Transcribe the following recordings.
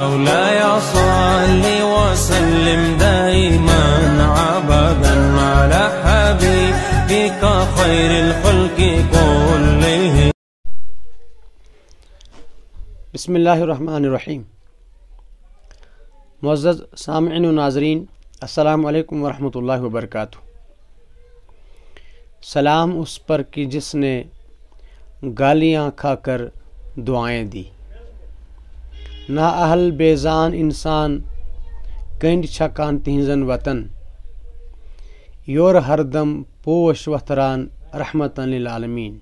مولاي صل وسلم دائما عبدا على حبيبك خير الخلق كلهم بسم الله الرحمن الرحيم معزز सामिन नाजरीन असलकम वरहमल वबरक सलाम उस पर कि जिसने गालियाँ खाकर दुआएं दी नाअहल बेजान इंसान कंड छकान तिहजन वतन योर हरदम पोश वतरान रहमत आलमीन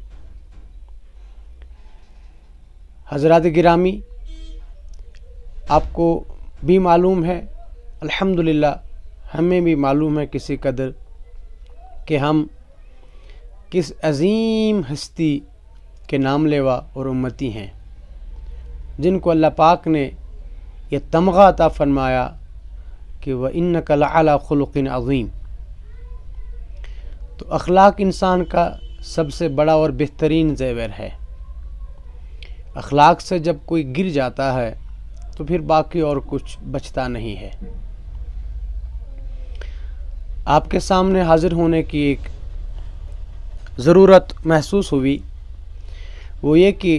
हजरात गिरामी आपको भी मालूम है अल्हम्दुलिल्लाह हमें भी मालूम है किसी कदर कि हम किस अजीम हस्ती के नाम लेवा और उम्मती हैं जिनको अल्लाह पाक ने यह तमगा अता फरमाया कि वह इन कला ख़ुलकिन अजीम तो अखलाक इंसान का सबसे बड़ा और बेहतरीन जेवर है अखलाक से जब कोई गिर जाता है तो फिर बाकी और कुछ बचता नहीं है आपके सामने हाजिर होने की एक ज़रूरत महसूस हुई वो ये कि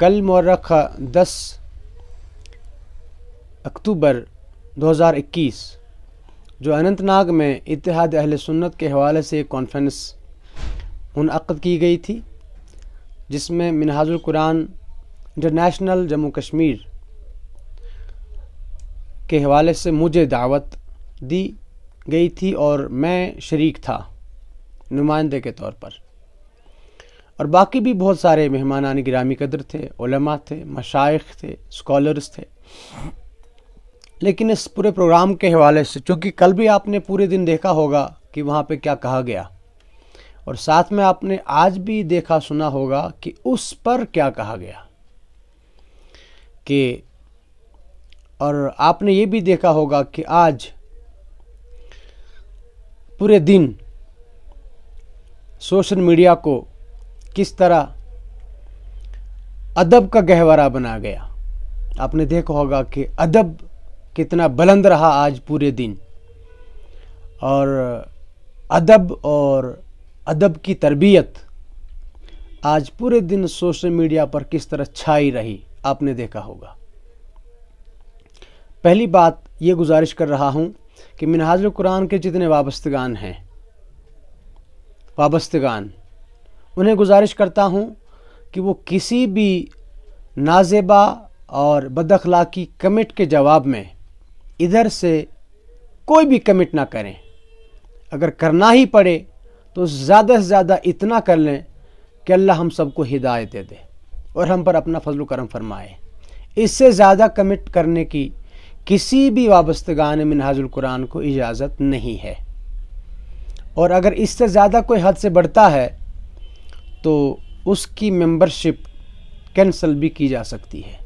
कल मरख दस अक्टूबर 2021 जो अनंतनाग में इतिहाद अहल सुन्नत के हवाले से एक कॉन्फ्रेंस मुनद की गई थी जिसमें मिनहाजुल कुरान इंटरनेशनल जम्मू कश्मीर के हवाले से मुझे दावत दी गई थी और मैं शरीक था नुमाइंदे के तौर पर और बाकी भी बहुत सारे आने गिरामी कदर थे उलमा थे मशाइ थे स्कॉलर्स थे लेकिन इस पूरे प्रोग्राम के हवाले से चूँकि कल भी आपने पूरे दिन देखा होगा कि वहाँ पर क्या कहा गया और साथ में आपने आज भी देखा सुना होगा कि उस पर क्या कहा गया कि और आपने ये भी देखा होगा कि आज पूरे दिन सोशल मीडिया को किस तरह अदब का गहवरा बना गया आपने देखा होगा कि अदब कितना बुलंद रहा आज पूरे दिन और अदब और अदब की तरबियत आज पूरे दिन सोशल मीडिया पर किस तरह छाई रही आपने देखा होगा पहली बात ये गुजारिश कर रहा हूँ कि मिनहाजुल कुरान के जितने वाबस्तगान हैं वाबस्तगान उन्हें गुजारिश करता हूँ कि वो किसी भी नाजेबा और बदखलाकी कमिट के जवाब में इधर से कोई भी कमिट ना करें अगर करना ही पड़े तो ज़्यादा से ज़्यादा इतना कर लें कि अल्लाह हम सबको हिदायत दे दे और हम पर अपना फजल करम फरमाए इससे ज़्यादा कमिट करने की किसी भी वाबस्तगान मिनहाजुल कुरान को इजाज़त नहीं है और अगर इससे ज़्यादा कोई हद से बढ़ता है तो उसकी मेंबरशिप कैंसिल भी की जा सकती है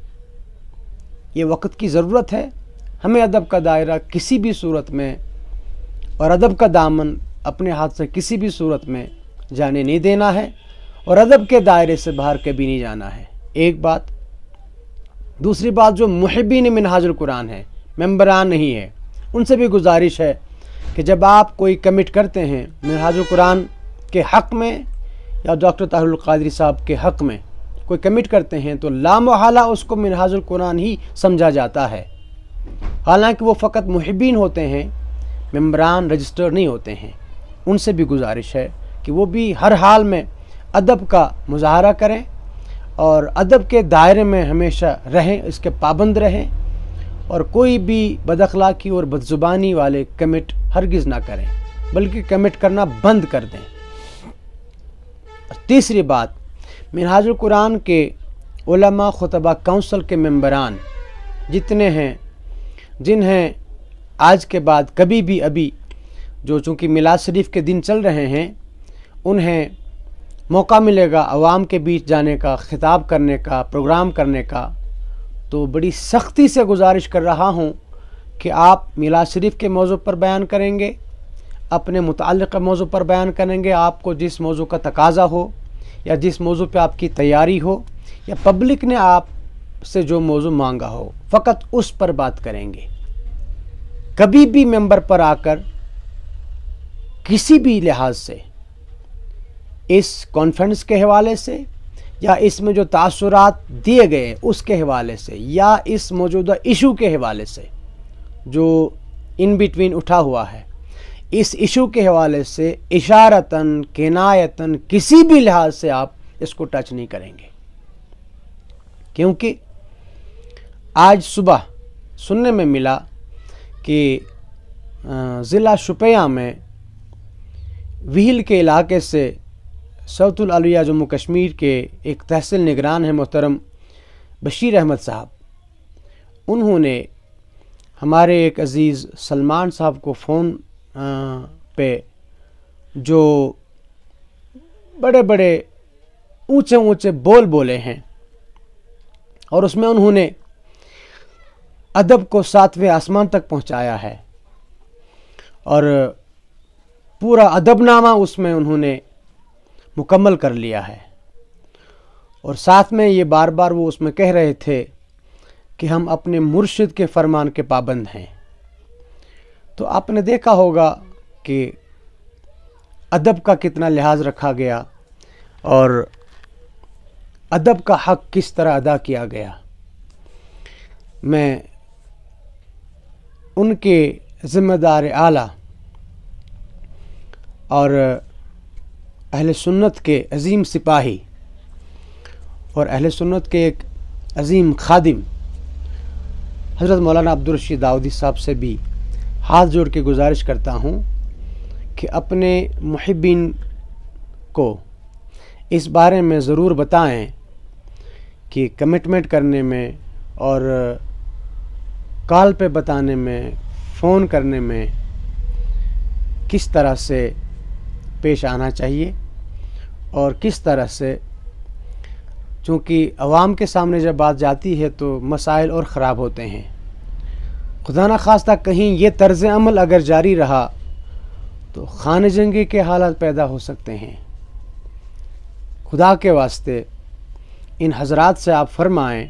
ये वक्त की ज़रूरत है हमें अदब का दायरा किसी भी सूरत में और अदब का दामन अपने हाथ से किसी भी सूरत में जाने नहीं देना है और अदब के दायरे से बाहर कभी नहीं जाना है एक बात दूसरी बात जो महबिन मिनहाजुल कुरान है मम्बरान नहीं है उनसे भी गुजारिश है कि जब आप कोई कमिट करते हैं मिनहाजुल कुरान के हक़ में या डॉक्टर ताहरुल कादरी साहब के हक़ में कोई कमिट करते हैं तो लामहला उसको मिनहाजुल कुरान ही समझा जाता है हालांकि वो फ़कत महबिन होते हैं मम्बरान रजिस्टर नहीं होते हैं उनसे भी गुजारिश है कि वो भी हर हाल में अदब का मुजाहरा करें और अदब के दायरे में हमेशा रहें इसके पाबंद रहें और कोई भी बदखलाकी और बदजुबानी वाले कमिट हरगिज़ ना करें बल्कि कमिट करना बंद कर दें और तीसरी बात मिनहाज कुरान के उलमा खुतबा काउंसिल के मम्बरान जितने हैं जिन्हें आज के बाद कभी भी अभी जो चूँकि मिलाद शरीफ के दिन चल रहे हैं उन्हें मौका मिलेगा आवाम के बीच जाने का खिताब करने का प्रोग्राम करने का तो बड़ी सख्ती से गुजारिश कर रहा हूँ कि आप मिलाद शरीफ के मौजू पर बयान करेंगे अपने मुतल मौजू पर बयान करेंगे आपको जिस मौजू का तकाजा हो या जिस मौजू पर आपकी तैयारी हो या पब्लिक ने आप से जो मौजू मांगा हो फ़कत उस पर बात करेंगे कभी भी मेम्बर पर आकर किसी भी लिहाज से इस कॉन्फ्रेंस के हवाले से या इसमें जो तासुरात दिए गए उसके हवाले से या इस मौजूदा इशू के हवाले से जो इन बिटवीन उठा हुआ है इस इशू के हवाले से इशारतन किनायतन किसी भी लिहाज से आप इसको टच नहीं करेंगे क्योंकि आज सुबह सुनने में मिला कि ज़िला शुपया में व्हील के इलाके से सऊतुलविया जम्मू कश्मीर के एक तहसील निगरान हैं मोहतरम बशीर अहमद साहब उन्होंने हमारे एक अज़ीज़ सलमान साहब को फ़ोन पे जो बड़े बड़े ऊंचे ऊंचे बोल बोले हैं और उसमें उन्होंने अदब को सातवें आसमान तक पहुंचाया है और पूरा अदबनामा उसमें उन्होंने मुकम्मल कर लिया है और साथ में ये बार बार वो उसमें कह रहे थे कि हम अपने मुर्शिद के फरमान के पाबंद हैं तो आपने देखा होगा कि अदब का कितना लिहाज रखा गया और अदब का हक किस तरह अदा किया गया मैं उनके ज़िम्मेदार आला और अहल सुन्नत के अजीम सिपाही और अहल सुन्नत के एक अजीम खादिम हज़रत मौलाना अब्दुलरशीद दाऊदी साहब से भी हाथ जोड़ के गुजारिश करता हूँ कि अपने महबिन को इस बारे में ज़रूर बताएं कि कमिटमेंट करने में और कॉल पे बताने में फ़ोन करने में किस तरह से पेश आना चाहिए और किस तरह से चूँकि आवाम के सामने जब बात जाती है तो मसाइल और ख़राब होते हैं खुदा न खास्ता कहीं ये तर्ज अमल अगर जारी रहा तो खान जंगी के हालात पैदा हो सकते हैं खुदा के वास्ते इन हजरात से आप फरमाएं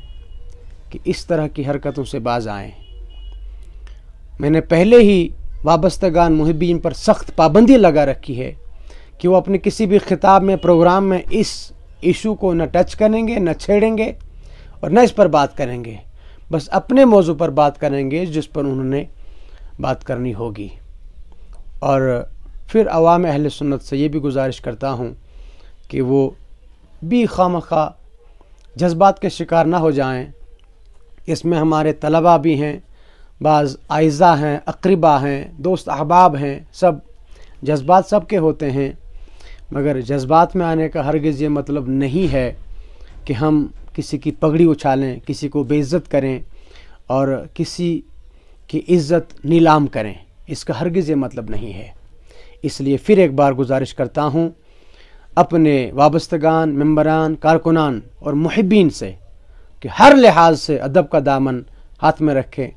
कि इस तरह की हरकतों से बाज आएं मैंने पहले ही वाबस्तगान मुहबिन पर सख्त पाबंदी लगा रखी है कि वो अपने किसी भी खिताब में प्रोग्राम में इस इशू को न टच करेंगे न छेड़ेंगे और न इस पर बात करेंगे बस अपने मौजू पर बात करेंगे जिस पर उन्होंने बात करनी होगी और फिर अवाम अहल सुन्नत से ये भी गुजारिश करता हूँ कि वो भी खाम खा जज्बात के शिकार ना हो जाएं इसमें हमारे तलबा भी हैं बाज़ आयज़ा हैं अकरबा हैं दोस्त अहबाब हैं सब जज्बात सब के होते हैं मगर जज्बात में आने का हरगज़ ये मतलब नहीं है कि हम किसी की पगड़ी उछालें किसी को बेइज्जत करें और किसी की इज्जत नीलाम करें इसका हरगिज़ मतलब नहीं है इसलिए फिर एक बार गुजारिश करता हूँ अपने वाबस्तगान मम्बरान कारकुनान और महबीन से कि हर लिहाज से अदब का दामन हाथ में रखें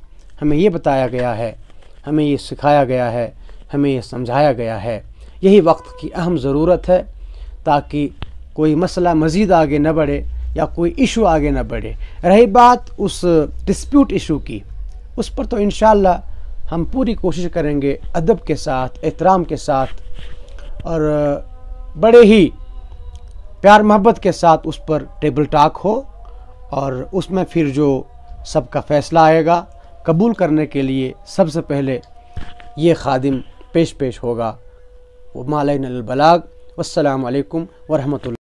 हमें ये बताया गया है हमें ये सिखाया गया है हमें ये समझाया गया है यही वक्त की अहम ज़रूरत है ताकि कोई मसला मज़ीद आगे न बढ़े या कोई इशू आगे ना बढ़े रही बात उस डिस्प्यूट इशू की उस पर तो इन हम पूरी कोशिश करेंगे अदब के साथ एहतराम के साथ और बड़े ही प्यार मोहब्बत के साथ उस पर टेबल टाक हो और उसमें फिर जो सबका फ़ैसला आएगा कबूल करने के लिए सबसे पहले ये खादिम पेश पेश होगा वो मालबलाग वालकम वरहमल